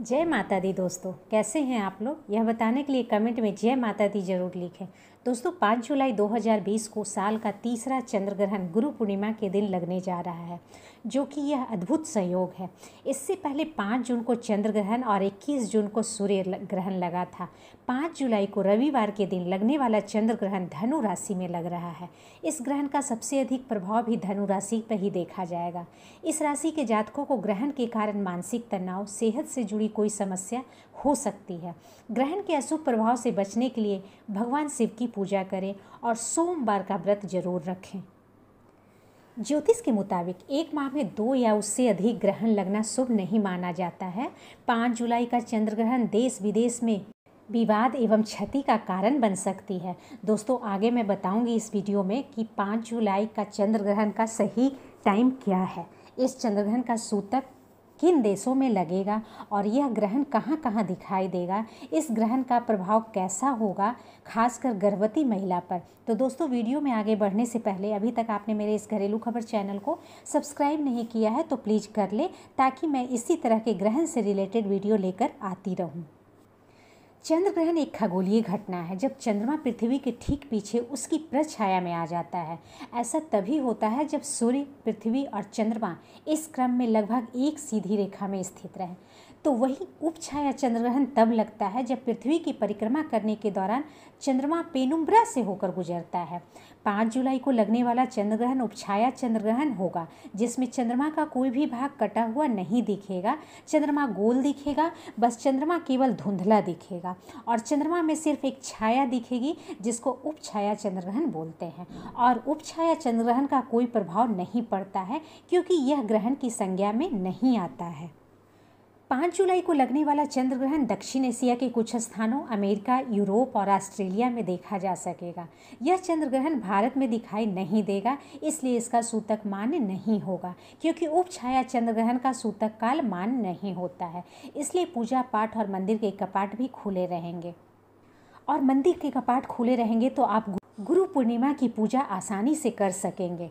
जय माता दी दोस्तों कैसे हैं आप लोग यह बताने के लिए कमेंट में जय माता दी जरूर लिखें दोस्तों 5 जुलाई 2020 को साल का तीसरा चंद्र ग्रहण गुरु पूर्णिमा के दिन लगने जा रहा है जो कि यह अद्भुत संयोग है इससे पहले 5 जून को चंद्र ग्रहण और 21 जून को सूर्य ग्रहण लगा था 5 जुलाई को रविवार के दिन लगने वाला चंद्र ग्रहण धनु राशि में लग रहा है इस ग्रहण का सबसे अधिक प्रभाव भी धनु राशि पर ही देखा जाएगा इस राशि के जातकों को ग्रहण के कारण मानसिक तनाव सेहत से जुड़ी कोई समस्या हो सकती है ग्रहण के अशुभ प्रभाव से बचने के लिए भगवान शिव की पूजा करें और सोमवार का व्रत जरूर रखें ज्योतिष के मुताबिक एक माह में दो या उससे अधिक ग्रहण लगना शुभ नहीं माना जाता है पाँच जुलाई का चंद्र ग्रहण देश विदेश में विवाद एवं क्षति का कारण बन सकती है दोस्तों आगे मैं बताऊंगी इस वीडियो में कि पाँच जुलाई का चंद्र ग्रहण का सही टाइम क्या है इस चंद्र ग्रहण का सूतक किन देशों में लगेगा और यह ग्रहण कहाँ कहाँ दिखाई देगा इस ग्रहण का प्रभाव कैसा होगा खासकर गर्भवती महिला पर तो दोस्तों वीडियो में आगे बढ़ने से पहले अभी तक आपने मेरे इस घरेलू खबर चैनल को सब्सक्राइब नहीं किया है तो प्लीज़ कर ले ताकि मैं इसी तरह के ग्रहण से रिलेटेड वीडियो लेकर आती रहूँ चंद्र ग्रहण एक खगोलीय घटना है जब चंद्रमा पृथ्वी के ठीक पीछे उसकी प्रछाया में आ जाता है ऐसा तभी होता है जब सूर्य पृथ्वी और चंद्रमा इस क्रम में लगभग एक सीधी रेखा में स्थित रहे तो वही उपछाया चंद्रग्रहण तब लगता है जब पृथ्वी की परिक्रमा करने के दौरान चंद्रमा पेनुम्ब्रा से होकर गुजरता है पाँच जुलाई को लगने वाला चंद्रग्रहण उपछाया चंद्रग्रहण होगा जिसमें चंद्रमा का कोई भी भाग कटा हुआ नहीं दिखेगा चंद्रमा गोल दिखेगा बस चंद्रमा केवल धुंधला दिखेगा और चंद्रमा में सिर्फ एक छाया दिखेगी जिसको उपछाया चंद्रग्रहण बोलते हैं और उपछाया चंद्रग्रहण का कोई प्रभाव नहीं पड़ता है क्योंकि यह ग्रहण की संज्ञा में नहीं आता है पाँच जुलाई को लगने वाला चंद्र ग्रहण दक्षिण एशिया के कुछ स्थानों अमेरिका यूरोप और ऑस्ट्रेलिया में देखा जा सकेगा यह चंद्र ग्रहण भारत में दिखाई नहीं देगा इसलिए इसका सूतक मान नहीं होगा क्योंकि उप छाया चंद्र ग्रहण का सूतक काल मान नहीं होता है इसलिए पूजा पाठ और मंदिर के कपाट भी खुले रहेंगे और मंदिर के कपाट खुले रहेंगे तो आप गुरु पूर्णिमा की पूजा आसानी से कर सकेंगे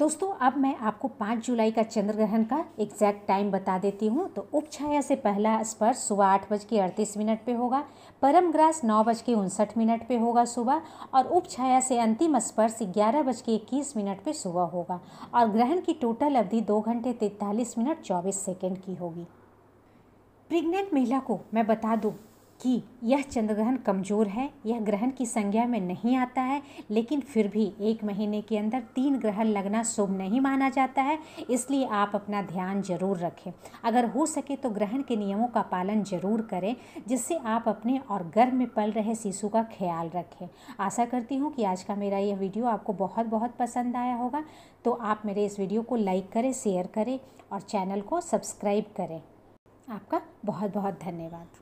दोस्तों अब मैं आपको 5 जुलाई का चंद्र ग्रहण का एग्जैक्ट टाइम बता देती हूँ तो उपछाया से पहला स्पर्श सुबह आठ बज के अड़तीस मिनट पर होगा परम ग्रास नौ बज के उनसठ मिनट पर होगा सुबह और उपछाया से अंतिम स्पर्श ग्यारह बज के इक्कीस मिनट पर सुबह होगा और ग्रहण की टोटल अवधि दो घंटे तैंतालीस मिनट चौबीस सेकेंड की होगी प्रेग्नेंट महिला को मैं बता दूँ कि यह चंद्रग्रहण कमज़ोर है यह ग्रहण की संज्ञा में नहीं आता है लेकिन फिर भी एक महीने के अंदर तीन ग्रहण लगना शुभ नहीं माना जाता है इसलिए आप अपना ध्यान जरूर रखें अगर हो सके तो ग्रहण के नियमों का पालन जरूर करें जिससे आप अपने और गर्भ में पल रहे शिशु का ख्याल रखें आशा करती हूँ कि आज का मेरा यह वीडियो आपको बहुत बहुत पसंद आया होगा तो आप मेरे इस वीडियो को लाइक करें शेयर करें और चैनल को सब्सक्राइब करें आपका बहुत बहुत धन्यवाद